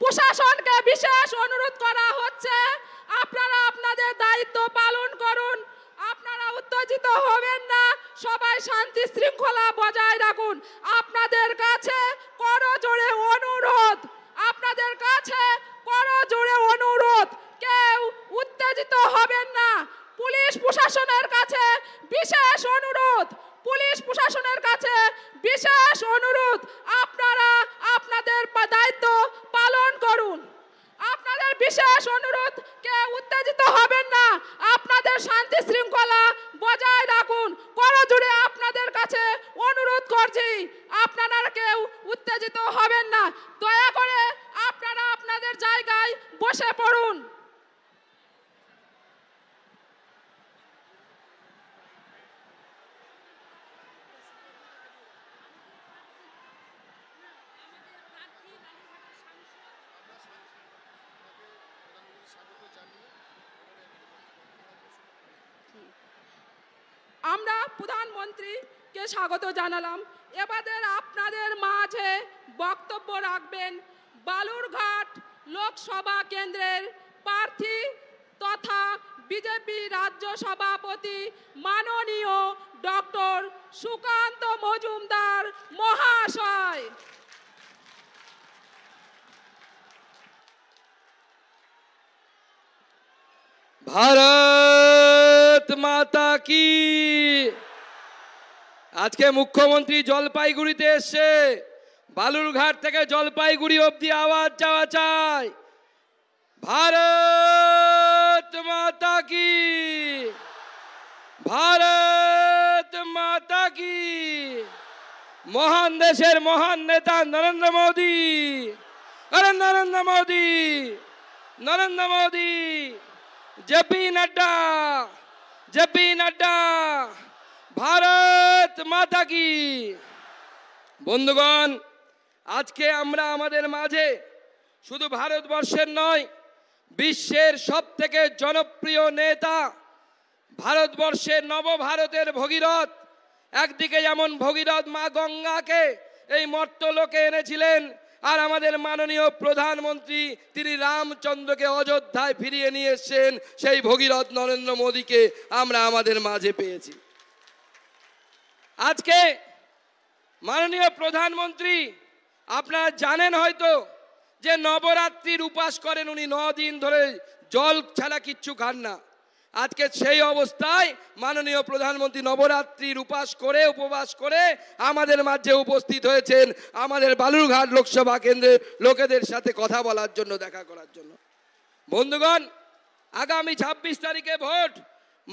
প্রশাসনকে বিশেষ অনুরোধ করা হচ্ছে আপনারা আপনাদের দায়িত্ব পালন করুন আপনারা উত্তেজিত হবেন না সবাই শান্তি শৃঙ্খলা বজায় রাখুন আপনাদের কাছে জোরে অনুরোধ আপনাদের কাছে জোরে অনুরোধ কেউ উত্তেজিত হবেন না পুলিশ প্রশাসনের কাছে বিশেষ অনুরোধ পুলিশ প্রশাসনের কাছে বিশেষ অনুরোধ আপনারা আপনাদের দায়িত্ব শেষ অনুরোধ কেউ উত্তেজিত হবেন না আপনাদের শান্তি শৃঙ্খলা বজায় রাখুন জুড়ে আপনাদের কাছে অনুরোধ করছি আপনারা কেউ উত্তেজিত হবেন না দয়া করে আপনারা আপনাদের জায়গায় বসে পড়ুন স্বাগত জানালাম এবারে আপনাদের মাঝে বক্তব্য রাখবেন বালুরঘাট লোকসভা কেন্দ্রের প্রার্থী তথা বিজেপি রাজ্য সভাপতি মাননীয় ডক্টর সুকান্ত মজুমদার মহাশয় ভারত মাতা কি আজকে মুখ্যমন্ত্রী জলপাইগুড়িতে এসছে বালুরঘাট থেকে জলপাইগুড়ি অবধি আওয়াজ যাওয়া চাই ভারত মাতা কি ভারত মাতা কি মহান দেশের মহান নেতা নরেন্দ্র মোদী নরেন্দ্র মোদী নরেন্দ্র মোদী জেপি নাড্ডা জেপি নাড্ডা ভারত মাতা কি বন্ধুগণ আজকে আমরা আমাদের মাঝে শুধু ভারতবর্ষের নয় বিশ্বের সব থেকে জনপ্রিয় নেতা ভারতবর্ষের নবভারতের ভগীরথ একদিকে যেমন ভগীরথ মা গঙ্গাকে এই মর্তলোকে এনেছিলেন আর আমাদের মাননীয় প্রধানমন্ত্রী তিনি রামচন্দ্রকে অযোধ্যায় ফিরিয়ে নিয়ে এসছেন সেই ভগীরথ নরেন্দ্র মোদীকে আমরা আমাদের মাঝে পেয়েছি আজকে মাননীয় প্রধানমন্ত্রী আপনারা জানেন হয়তো যে নবরাত্রির উপাস করেন উনি নদিন ধরে জল ছাড়া কিচ্ছু খান না আজকে সেই অবস্থায় মাননীয় প্রধানমন্ত্রী নবরাত্রির উপাস করে উপবাস করে আমাদের মাঝে উপস্থিত হয়েছেন আমাদের বালুরঘাট লোকসভা কেন্দ্রের লোকেদের সাথে কথা বলার জন্য দেখা করার জন্য বন্ধুগণ আগামী ২৬ তারিখে ভোট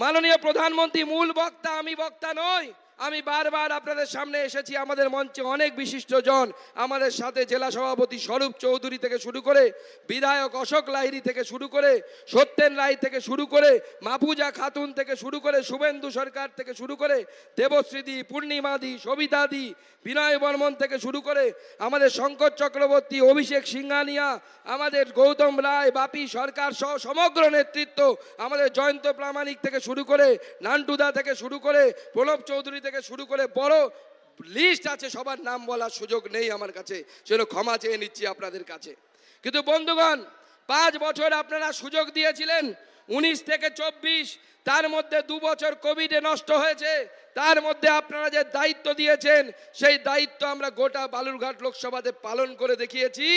মাননীয় প্রধানমন্ত্রী মূল বক্তা আমি বক্তা নয় আমি বারবার আপনাদের সামনে এসেছি আমাদের মঞ্চে অনেক বিশিষ্টজন আমাদের সাথে জেলা সভাপতি স্বরূপ চৌধুরী থেকে শুরু করে বিধায়ক অশোক লাহিরি থেকে শুরু করে সত্যেন রায় থেকে শুরু করে মাপুজা খাতুন থেকে শুরু করে শুভেন্দু সরকার থেকে শুরু করে দেবশ্রীদি পূর্ণিমাদি সবিতাদি বিনয় বর্মন থেকে শুরু করে আমাদের শঙ্কর চক্রবর্তী অভিষেক সিংহানিয়া আমাদের গৌতম রায় বাপি সরকার সহ সমগ্র নেতৃত্ব আমাদের জয়ন্ত প্রামাণিক থেকে শুরু করে নান্টুদা থেকে শুরু করে প্রণব চৌধুরী থেকে থেকে শুরু করে বড় লিস্ট আছে সবার নাম বলার সুযোগ নেই আমার কাছে সেজন্য ক্ষমা চেয়ে নিচ্ছি আপনাদের কাছে কিন্তু বন্ধুগণ পাঁচ বছর আপনারা সুযোগ দিয়েছিলেন উনিশ থেকে চব্বিশ তার মধ্যে দু বছর কোভিডে নষ্ট হয়েছে তার মধ্যে আপনারা যে দায়িত্ব দিয়েছেন সেই দায়িত্ব আমরা গোটা বালুরঘাট লোকসভাতে পালন করে দেখিয়েছি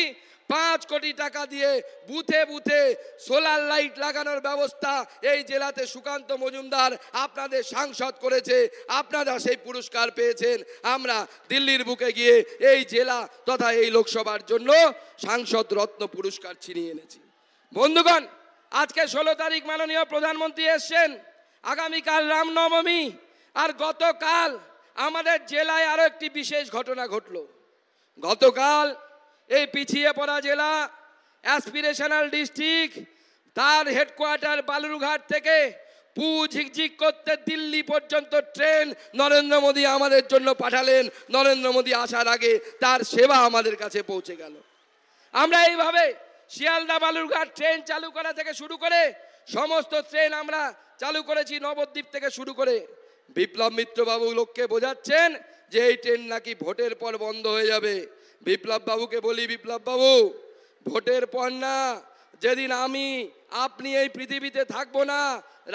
পাঁচ কোটি টাকা দিয়ে বুথে বুথে সোলার লাইট লাগানোর ব্যবস্থা এই জেলাতে সুকান্ত মজুমদার আপনাদের সাংসদ করেছে আপনারা সেই পুরস্কার পেয়েছেন আমরা দিল্লির বুকে গিয়ে এই জেলা তথা এই লোকসভার জন্য সাংসদ রত্ন পুরস্কার ছিনিয়ে এনেছি বন্ধুগণ আজকে ষোলো তারিখ মাননীয় প্রধানমন্ত্রী এসছেন আগামীকাল রামনবমী আর গতকাল আমাদের জেলায় আরও একটি বিশেষ ঘটনা ঘটল গতকাল এই পিছিয়ে পড়া জেলা অ্যাসপিরেশনাল ডিস্ট্রিক্ট তার হেডকোয়ার্টার বালুরঘাট থেকে পু ঝিকঝিক করতে দিল্লি পর্যন্ত ট্রেন নরেন্দ্র মোদী আমাদের জন্য পাঠালেন নরেন্দ্র মোদী আসার আগে তার সেবা আমাদের কাছে পৌঁছে গেল আমরা এইভাবে শিয়ালদা বালুরঘাট ট্রেন চালু করা থেকে শুরু করে সমস্ত ট্রেন আমরা চালু করেছি নবদ্বীপ থেকে শুরু করে বিপ্লব মিত্রবাবু লোককে বোঝাচ্ছেন যে এই ট্রেন নাকি ভোটের পর বন্ধ হয়ে যাবে বিপ্লব বাবুকে বলি বিপ্লব বাবু ভোটের পর না যেদিন আমি আপনি এই পৃথিবীতে থাকবো না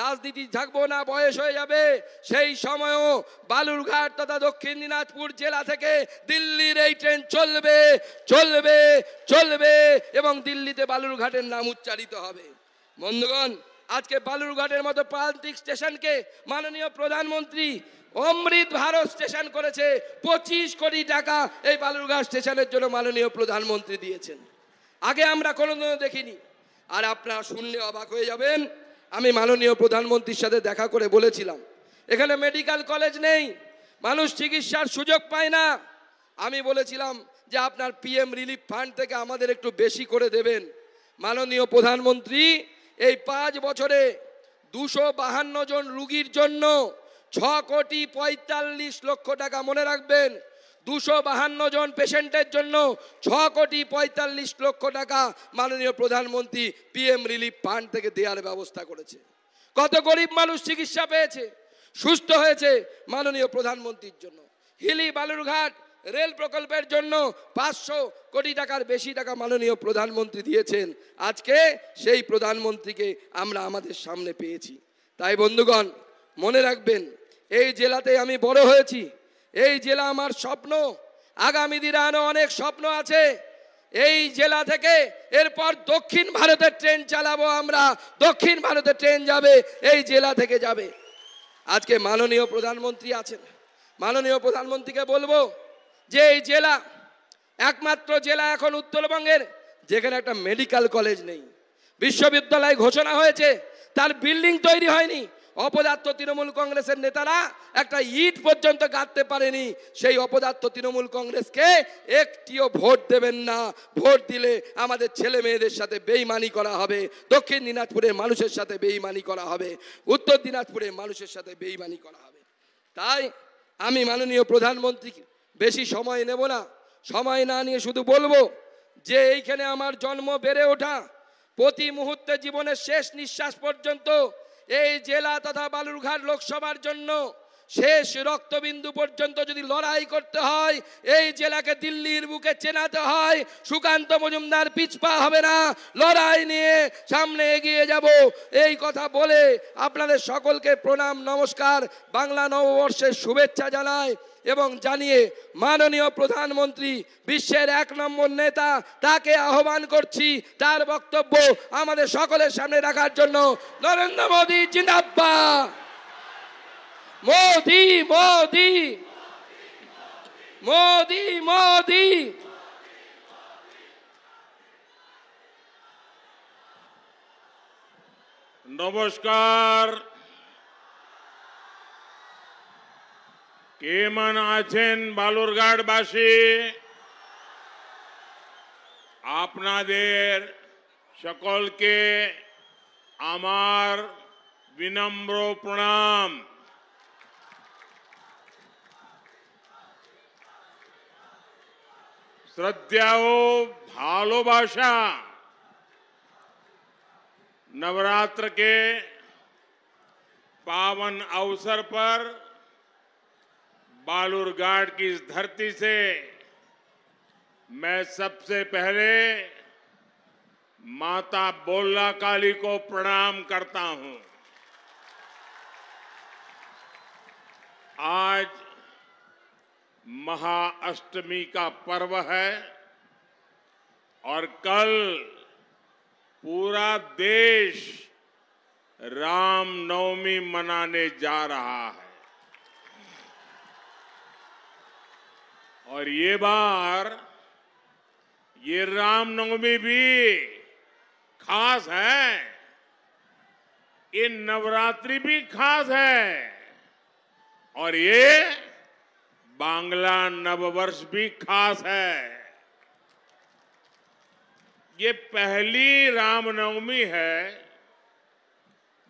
রাজনীতি থাকবো না বয়স হয়ে যাবে সেই সময়ও বালুরঘাট তথা দক্ষিণ দিনাজপুর জেলা থেকে দিল্লির এই ট্রেন চলবে চলবে চলবে এবং দিল্লিতে বালুরঘাটের নাম উচ্চারিত হবে বন্ধুগণ আজকে বালুরঘাটের মতো প্রান্তিক স্টেশনকে মাননীয় প্রধানমন্ত্রী অমৃত ভারত স্টেশন করেছে পঁচিশ কোটি টাকা এই বালুরঘাট স্টেশনের জন্য মাননীয় প্রধানমন্ত্রী দিয়েছেন আগে আমরা কোনোদিনও দেখিনি আর আপনারা শুনলে অবাক হয়ে যাবেন আমি মাননীয় প্রধানমন্ত্রীর সাথে দেখা করে বলেছিলাম এখানে মেডিকেল কলেজ নেই মানুষ চিকিৎসার সুযোগ পায় না আমি বলেছিলাম যে আপনার পিএম রিলিফ ফান্ড থেকে আমাদের একটু বেশি করে দেবেন মাননীয় প্রধানমন্ত্রী এই পাঁচ বছরে দুশো বাহান্ন জন রুগীর জন্য ছ কোটি পঁয়তাল্লিশ লক্ষ টাকা মনে রাখবেন দুশো বাহান্ন জন পেশেন্টের জন্য ছ কোটি পঁয়তাল্লিশ লক্ষ টাকা মাননীয় প্রধানমন্ত্রী পিএম রিলিফ ফান্ড থেকে দেওয়ার ব্যবস্থা করেছে কত গরিব মানুষ চিকিৎসা পেয়েছে সুস্থ হয়েছে মাননীয় প্রধানমন্ত্রীর জন্য হিলি বালুরঘাট রেল প্রকল্পের জন্য পাঁচশো কোটি টাকার বেশি টাকা মাননীয় প্রধানমন্ত্রী দিয়েছেন আজকে সেই প্রধানমন্ত্রীকে আমরা আমাদের সামনে পেয়েছি তাই বন্ধুগণ মনে রাখবেন এই জেলাতে আমি বড় হয়েছি এই জেলা আমার স্বপ্ন আগামী দিনে আরও অনেক স্বপ্ন আছে এই জেলা থেকে এরপর দক্ষিণ ভারতের ট্রেন চালাবো আমরা দক্ষিণ ভারতের ট্রেন যাবে এই জেলা থেকে যাবে আজকে মাননীয় প্রধানমন্ত্রী আছেন মাননীয় প্রধানমন্ত্রীকে বলবো যে এই জেলা একমাত্র জেলা এখন উত্তরবঙ্গের যেখানে একটা মেডিকেল কলেজ নেই বিশ্ববিদ্যালয় ঘোষণা হয়েছে তার বিল্ডিং তৈরি হয়নি অপদার্থ তৃণমূল কংগ্রেসের নেতারা একটা ইট পর্যন্ত গাঁথতে পারেনি সেই অপদার্থ তৃণমূল কংগ্রেসকে একটিও ভোট দেবেন না ভোট দিলে আমাদের ছেলে মেয়েদের সাথে বেইমানি করা হবে দক্ষিণ দিনাজপুরের মানুষের সাথে বেইমানি করা হবে উত্তর দিনাজপুরের মানুষের সাথে বেইমানি করা হবে তাই আমি মাননীয় প্রধানমন্ত্রী বেশি সময় নেব না সময় না নিয়ে শুধু বলবো যে এইখানে আমার জন্ম বেড়ে ওঠা প্রতি মুহূর্তে জীবনের শেষ নিঃশ্বাস পর্যন্ত এই জেলা তথা বালুরঘাট লোকসভার জন্য শেষ রক্তবিন্দু পর্যন্ত যদি লড়াই করতে হয় এই জেলাকে দিল্লির বুকে চেনাতে হয় সুকান্ত মজুমদার পিছপা হবে না লড়াই নিয়ে সামনে এগিয়ে যাব এই কথা বলে আপনাদের সকলকে প্রণাম নমস্কার বাংলা নববর্ষের শুভেচ্ছা জানায় এবং জানিয়ে মাননীয় প্রধানমন্ত্রী বিশ্বের এক নম্বর নেতা তাকে আহ্বান করছি তার বক্তব্য আমাদের সকলের সামনে রাখার জন্য নরেন্দ্র মোদী জিন্দাব্বা মোদি মোদি মোদি মোদি নমস্কার केमन आलुरघाटवासी अपन सकल के आमार विनम्र प्रणाम भालो भाषा नवरात्र के पावन अवसर पर बालूरघाट की इस धरती से मैं सबसे पहले माता बोला काली को प्रणाम करता हूं आज महाअष्टमी का पर्व है और कल पूरा देश रामनवमी मनाने जा रहा है और ये बार ये रामनवमी भी खास है ये नवरात्रि भी खास है और ये बांग्ला नववर्ष भी खास है ये पहली रामनवमी है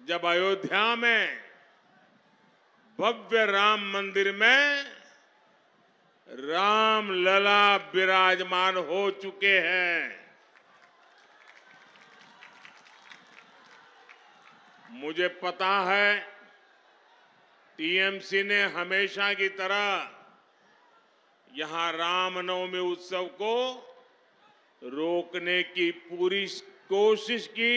जब अयोध्या में भव्य राम मंदिर में राम लला विराजमान हो चुके हैं मुझे पता है टीएमसी ने हमेशा की तरह यहां रामनवमी उत्सव को रोकने की पूरी कोशिश की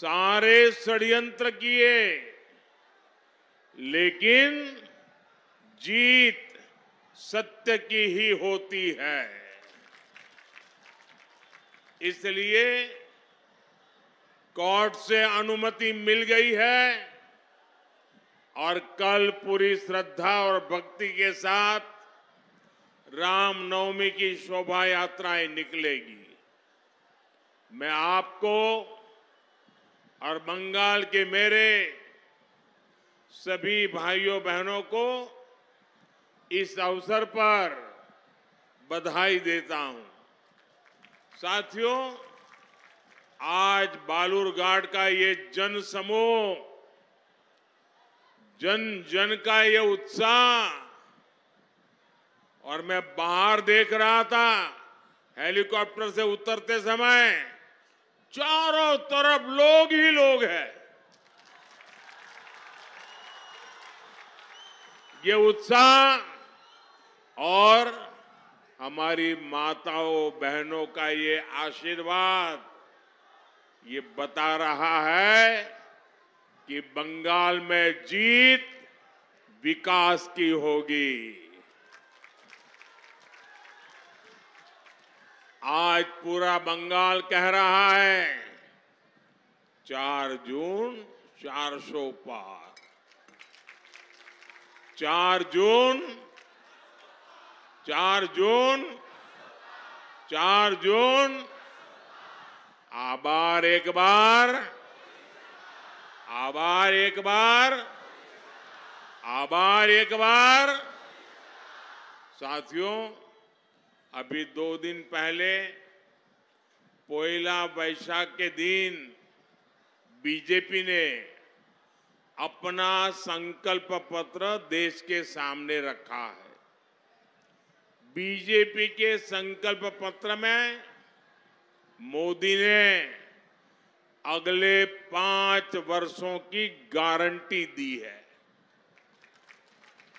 सारे षडयंत्र किए लेकिन जीत सत्य की ही होती है इसलिए कोर्ट से अनुमति मिल गई है और कल पूरी श्रद्धा और भक्ति के साथ रामनवमी की शोभा यात्राएं निकलेगी मैं आपको और बंगाल के मेरे सभी भाइयों बहनों को इस अवसर पर बधाई देता हूं साथियों आज बालूरघाट का ये जन समूह जन जन का ये उत्साह और मैं बाहर देख रहा था हेलीकॉप्टर से उतरते समय चारों तरफ लोग ही लोग हैं ये उत्साह और हमारी माताओं बहनों का ये आशीर्वाद ये बता रहा है कि बंगाल में जीत विकास की होगी आज पूरा बंगाल कह रहा है चार जून चार सौ पार चार जून चार जून चार जून आबार एक बार आबार एक बार आबार एक बार साथियों अभी दो दिन पहले पोला वैशाख के दिन बीजेपी ने अपना संकल्प पत्र देश के सामने रखा है बीजेपी के संकल्प पत्र में मोदी ने अगले पांच वर्षों की गारंटी दी है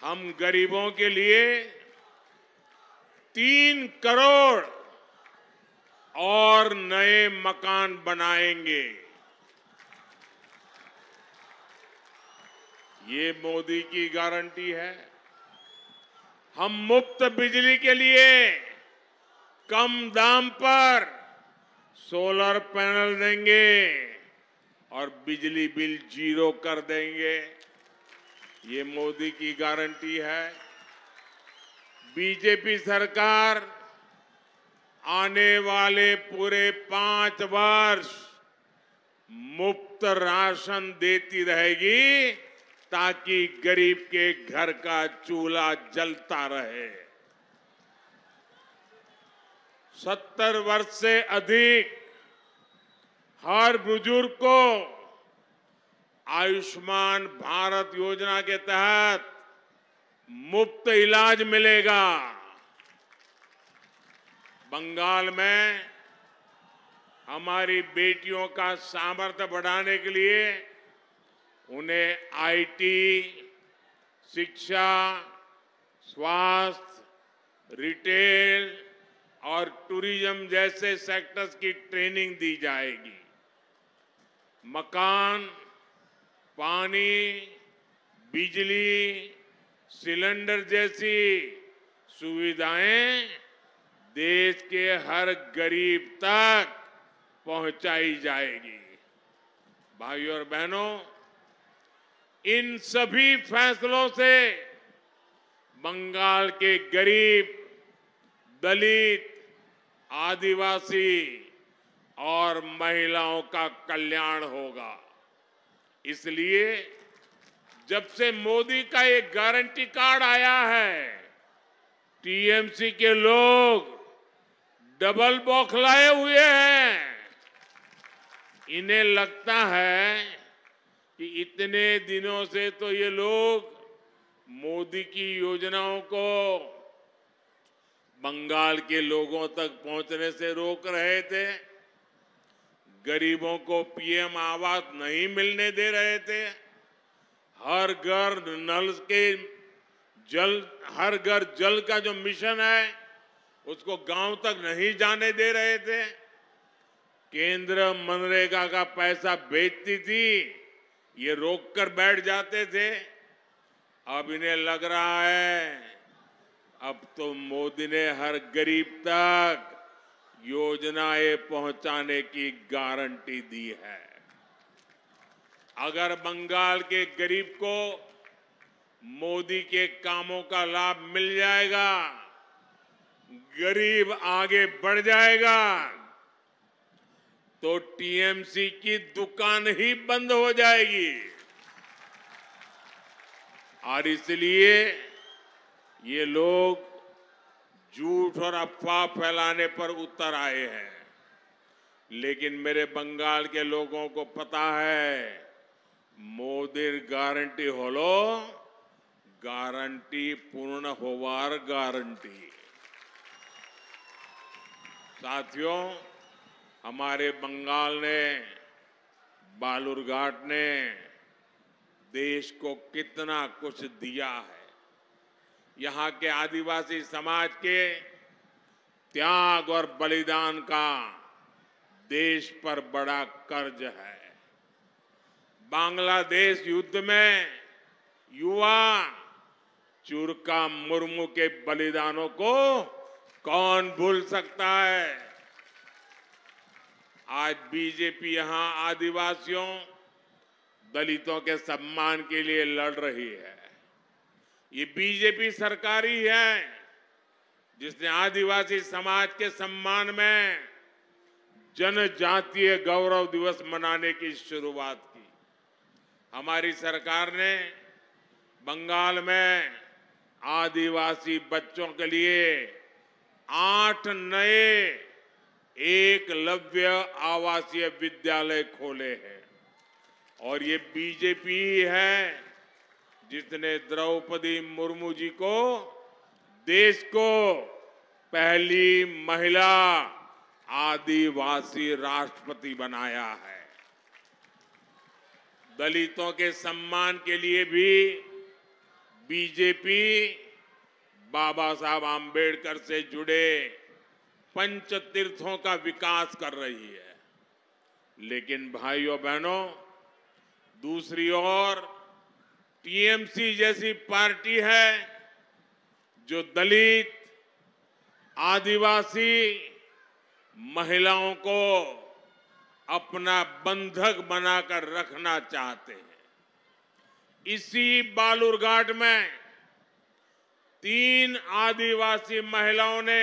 हम गरीबों के लिए तीन करोड़ और नए मकान बनाएंगे ये मोदी की गारंटी है हम मुफ्त बिजली के लिए कम दाम पर सोलर पैनल देंगे और बिजली बिल जीरो कर देंगे ये मोदी की गारंटी है बीजेपी सरकार आने वाले पूरे पांच वर्ष मुफ्त राशन देती रहेगी ताकि गरीब के घर का चूल्हा जलता रहे सत्तर वर्ष से अधिक हर बुजुर्ग को आयुष्मान भारत योजना के तहत मुफ्त इलाज मिलेगा बंगाल में हमारी बेटियों का सामर्थ्य बढ़ाने के लिए उन्हें आईटी, शिक्षा स्वास्थ्य रिटेल और टूरिज्म जैसे सेक्टर्स की ट्रेनिंग दी जाएगी मकान पानी बिजली सिलेंडर जैसी सुविधाएं देश के हर गरीब तक पहुंचाई जाएगी भाइयों और बहनों इन सभी फैसलों से बंगाल के गरीब दलित आदिवासी और महिलाओं का कल्याण होगा इसलिए जब से मोदी का ये गारंटी कार्ड आया है टीएमसी के लोग डबल बौखलाए हुए हैं इन्हें लगता है कि इतने दिनों से तो ये लोग मोदी की योजनाओं को बंगाल के लोगों तक पहुंचने से रोक रहे थे गरीबों को पीएम आवास नहीं मिलने दे रहे थे हर घर नल के जल हर घर जल का जो मिशन है उसको गांव तक नहीं जाने दे रहे थे केंद्र मनरेगा का पैसा बेचती थी ये रोक कर बैठ जाते थे अब इन्हें लग रहा है अब तो मोदी ने हर गरीब तक योजनाएं पहुंचाने की गारंटी दी है अगर बंगाल के गरीब को मोदी के कामों का लाभ मिल जाएगा गरीब आगे बढ़ जाएगा तो टीएमसी की दुकान ही बंद हो जाएगी और इसलिए ये लोग झूठ और अफवाह फैलाने पर उतर आए हैं लेकिन मेरे बंगाल के लोगों को पता है मोदी गारंटी होलो गारंटी पूर्ण होवार गारंटी साथियों हमारे बंगाल ने बालुरघाट ने देश को कितना कुछ दिया है यहाँ के आदिवासी समाज के त्याग और बलिदान का देश पर बड़ा कर्ज है बांग्लादेश युद्ध में युवा चुरका मुर्मू के बलिदानों को कौन भूल सकता है आज बीजेपी यहां आदिवासियों दलितों के सम्मान के लिए लड़ रही है ये बीजेपी सरकार ही है जिसने आदिवासी समाज के सम्मान में जनजातीय गौरव दिवस मनाने की शुरुआत की हमारी सरकार ने बंगाल में आदिवासी बच्चों के लिए आठ नए एक लव्य आवासीय विद्यालय खोले हैं और ये बीजेपी ही है जिसने द्रौपदी मुर्मू जी को देश को पहली महिला आदिवासी राष्ट्रपति बनाया है दलितों के सम्मान के लिए भी बीजेपी बाबा साहब आम्बेडकर से जुड़े पंच तीर्थों का विकास कर रही है लेकिन भाइयों बहनों दूसरी ओर टीएमसी जैसी पार्टी है जो दलित आदिवासी महिलाओं को अपना बंधक बनाकर रखना चाहते हैं इसी बालूरघाट में तीन आदिवासी महिलाओं ने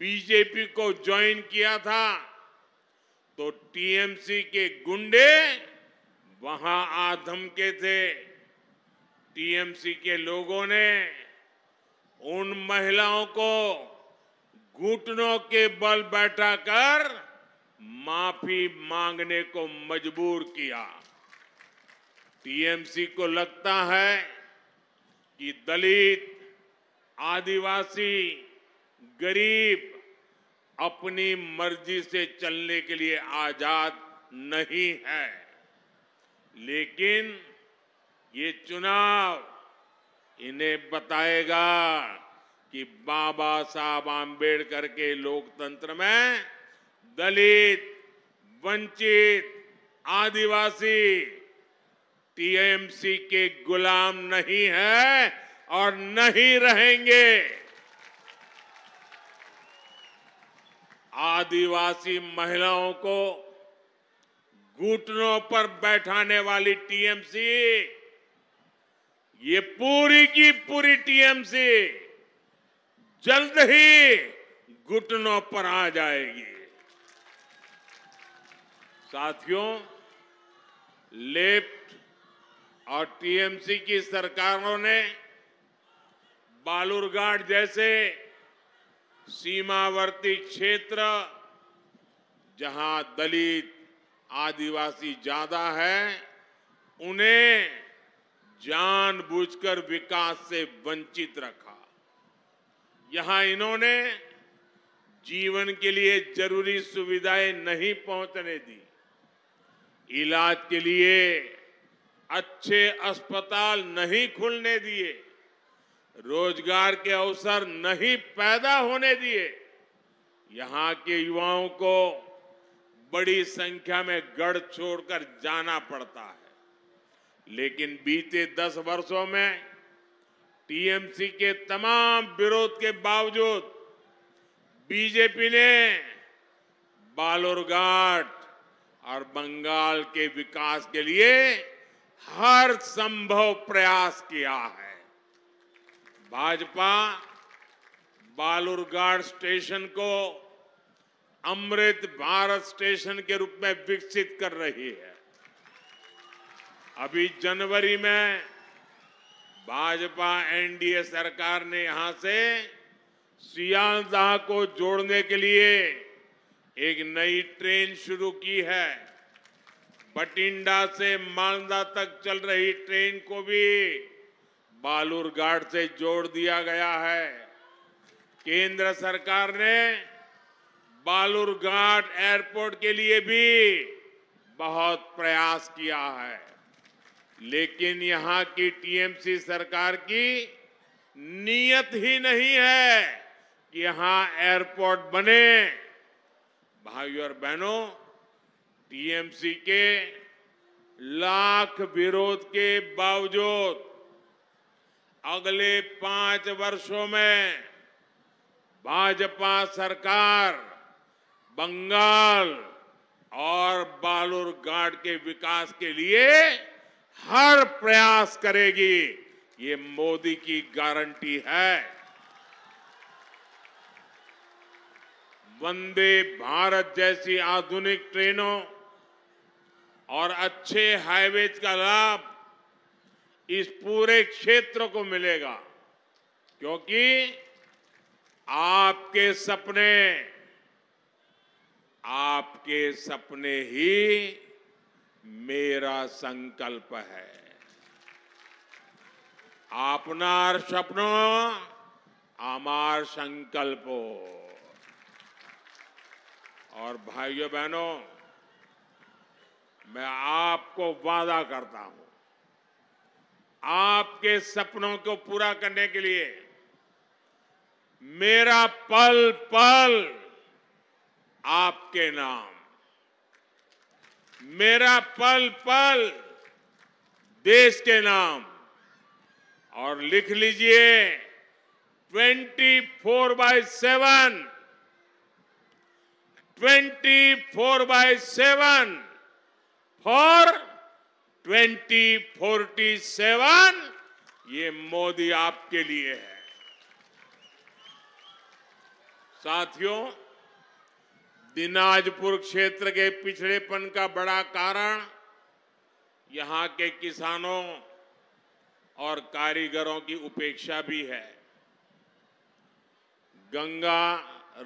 बीजेपी को ज्वाइन किया था तो टीएमसी के गुंडे वहां आ धमके थे टीएमसी के लोगों ने उन महिलाओं को घुटनों के बल बैठाकर माफी मांगने को मजबूर किया टीएमसी को लगता है कि दलित आदिवासी गरीब अपनी मर्जी से चलने के लिए आजाद नहीं है लेकिन ये चुनाव इन्हें बताएगा कि बाबा साहब आम्बेडकर के लोकतंत्र में दलित वंचित आदिवासी टीएमसी के गुलाम नहीं है और नहीं रहेंगे आदिवासी महिलाओं को घुटनों पर बैठाने वाली टीएमसी ये पूरी की पूरी टीएमसी जल्द ही घुटनों पर आ जाएगी साथियों लेफ्ट और टीएमसी की सरकारों ने बालूरघाट जैसे सीमावर्ती क्षेत्र जहां दलित आदिवासी ज्यादा है उन्हें जानबूझकर विकास से वंचित रखा यहां इन्होंने जीवन के लिए जरूरी सुविधाएं नहीं पहुंचने दी इलाज के लिए अच्छे अस्पताल नहीं खुलने दिए रोजगार के अवसर नहीं पैदा होने दिए यहां के युवाओं को बड़ी संख्या में गढ़ छोड़कर जाना पड़ता है लेकिन बीते दस वर्षों में टीएमसी के तमाम विरोध के बावजूद बीजेपी ने बालोरघाट और बंगाल के विकास के लिए हर संभव प्रयास किया है भाजपा बालुरगाड स्टेशन को अमृत भारत स्टेशन के रूप में विकसित कर रही है अभी जनवरी में भाजपा एनडीए सरकार ने यहां से सियालदाह को जोड़ने के लिए एक नई ट्रेन शुरू की है बठिंडा से मालदा तक चल रही ट्रेन को भी बालूरघाट से जोड़ दिया गया है केंद्र सरकार ने बालूरघाट एयरपोर्ट के लिए भी बहुत प्रयास किया है लेकिन यहाँ की टीएमसी सरकार की नीयत ही नहीं है कि यहाँ एयरपोर्ट बने भाइयों और बहनों टीएमसी के लाख विरोध के बावजूद अगले पांच वर्षों में भाजपा सरकार बंगाल और बालूरघाट के विकास के लिए हर प्रयास करेगी ये मोदी की गारंटी है वंदे भारत जैसी आधुनिक ट्रेनों और अच्छे हाईवेज का लाभ इस पूरे क्षेत्र को मिलेगा क्योंकि आपके सपने आपके सपने ही मेरा संकल्प है अपना सपनों आमार संकल्प और भाइयों बहनों मैं आपको वादा करता हूं आपके सपनों को पूरा करने के लिए मेरा पल पल आपके नाम मेरा पल पल देश के नाम और लिख लीजिए 24 four by seven twenty four by seven for 2047 ये मोदी आपके लिए है साथियों दिनाजपुर क्षेत्र के पिछड़ेपन का बड़ा कारण यहां के किसानों और कारीगरों की उपेक्षा भी है गंगा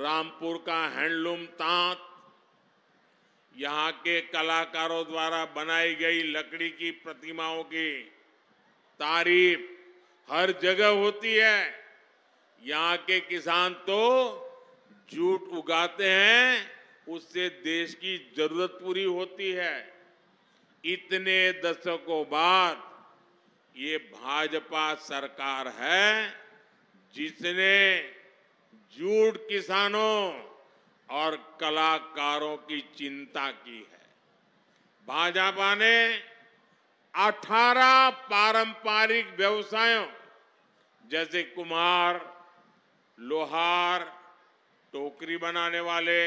रामपुर का हैंडलूम तांत यहाँ के कलाकारों द्वारा बनाई गई लकड़ी की प्रतिमाओं की तारीफ हर जगह होती है यहाँ के किसान तो जूट उगाते हैं उससे देश की जरूरत पूरी होती है इतने दशकों बाद ये भाजपा सरकार है जिसने जूट किसानों और कलाकारों की चिंता की है भाजपा ने 18 पारंपरिक व्यवसायों जैसे कुमार लोहार टोकरी बनाने वाले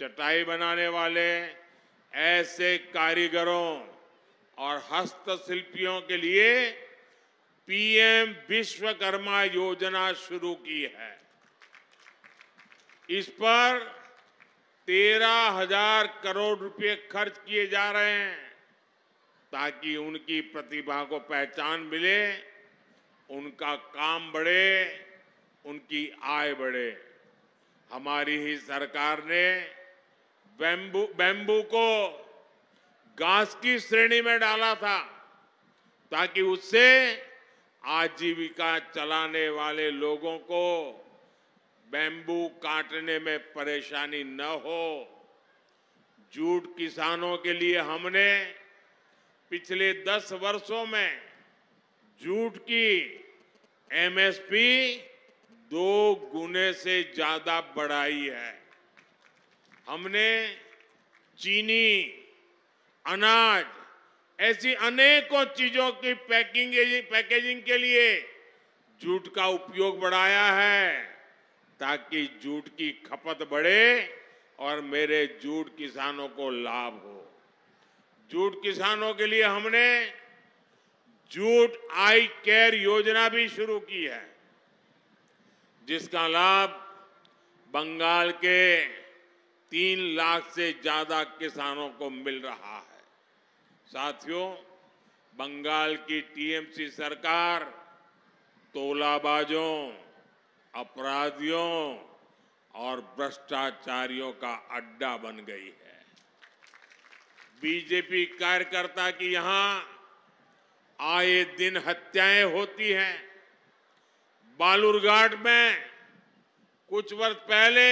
चटाई बनाने वाले ऐसे कारीगरों और हस्तशिल्पियों के लिए पीएम विश्वकर्मा योजना शुरू की है इस पर तेरह हजार करोड़ रुपए खर्च किए जा रहे हैं ताकि उनकी प्रतिभा को पहचान मिले उनका काम बढ़े उनकी आय बढ़े हमारी ही सरकार ने बैम्बू बेंबू को घास की श्रेणी में डाला था ताकि उससे आजीविका चलाने वाले लोगों को बैम्बू काटने में परेशानी न हो जूट किसानों के लिए हमने पिछले दस वर्षों में जूट की एमएसपी दो गुने से ज्यादा बढ़ाई है हमने चीनी अनाज ऐसी अनेकों चीजों की पैकिंग पैकेजिंग के लिए जूट का उपयोग बढ़ाया है ताकि जूट की खपत बढ़े और मेरे जूट किसानों को लाभ हो जूट किसानों के लिए हमने जूट आई केयर योजना भी शुरू की है जिसका लाभ बंगाल के तीन लाख से ज्यादा किसानों को मिल रहा है साथियों बंगाल की टीएमसी सरकार तोलाबाजों अपराधियों और भ्रष्टाचारियों का अड्डा बन गई है बीजेपी कार्यकर्ता की यहां आए दिन हत्याएं होती हैं बालूरघाट में कुछ वर्ष पहले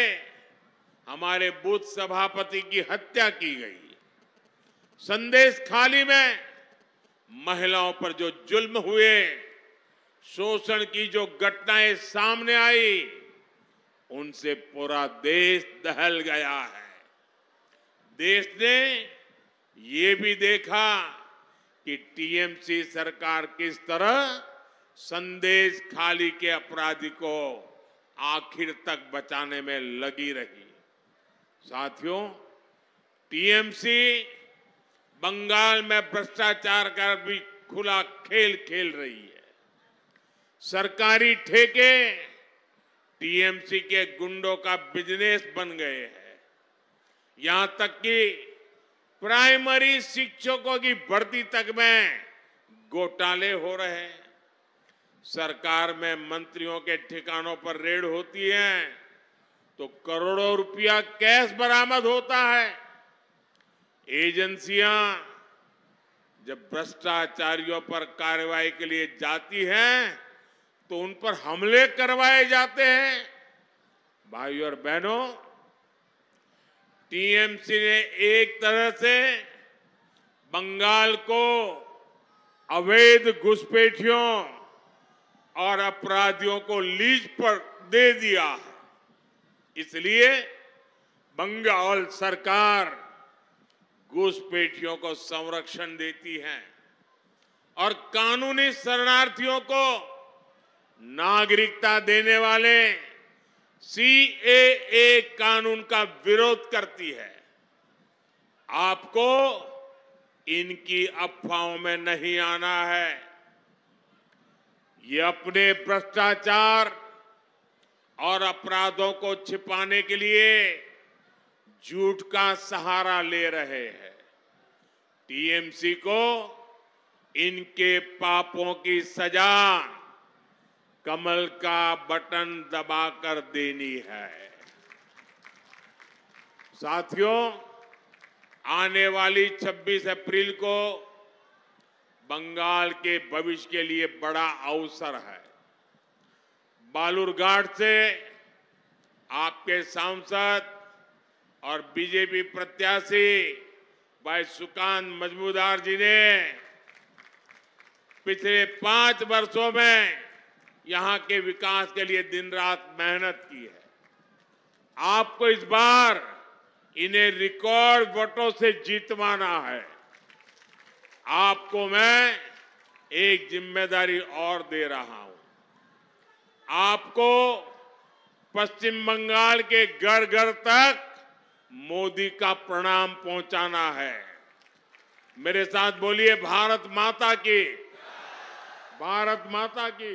हमारे बूथ सभापति की हत्या की गई संदेश खाली में महिलाओं पर जो जुल्म हुए शोषण की जो घटनाएं सामने आई उनसे पूरा देश दहल गया है देश ने ये भी देखा कि टीएमसी सरकार किस तरह संदेश खाली के अपराधी को आखिर तक बचाने में लगी रही साथियों टीएमसी बंगाल में भ्रष्टाचार का भी खुला खेल खेल रही है सरकारी ठेके टीएमसी के गुंडों का बिजनेस बन गए हैं यहां तक कि प्राइमरी शिक्षकों की भर्ती तक में घोटाले हो रहे हैं सरकार में मंत्रियों के ठिकानों पर रेड होती है तो करोड़ों रुपया कैश बरामद होता है एजेंसियां जब भ्रष्टाचारियों पर कार्रवाई के लिए जाती हैं तो उन पर हमले करवाए जाते हैं भाई और बहनों टीएमसी ने एक तरह से बंगाल को अवैध घुसपैठियों और अपराधियों को लीज पर दे दिया है इसलिए बंगाल सरकार घुसपैठियों को संरक्षण देती है और कानूनी शरणार्थियों को नागरिकता देने वाले सीएए कानून का विरोध करती है आपको इनकी अफवाहों में नहीं आना है ये अपने भ्रष्टाचार और अपराधों को छिपाने के लिए झूठ का सहारा ले रहे हैं टीएमसी को इनके पापों की सजा कमल का बटन दबाकर देनी है साथियों आने वाली 26 अप्रैल को बंगाल के भविष्य के लिए बड़ा अवसर है बालूरघाट से आपके सांसद और बीजेपी प्रत्याशी भाई सुकांत मजमूदार जी ने पिछले पांच वर्षों में यहां के विकास के लिए दिन रात मेहनत की है आपको इस बार इन्हें रिकॉर्ड वोटों से जीतवाना है आपको मैं एक जिम्मेदारी और दे रहा हूं आपको पश्चिम बंगाल के घर घर तक मोदी का प्रणाम पहुंचाना है मेरे साथ बोलिए भारत माता की भारत माता की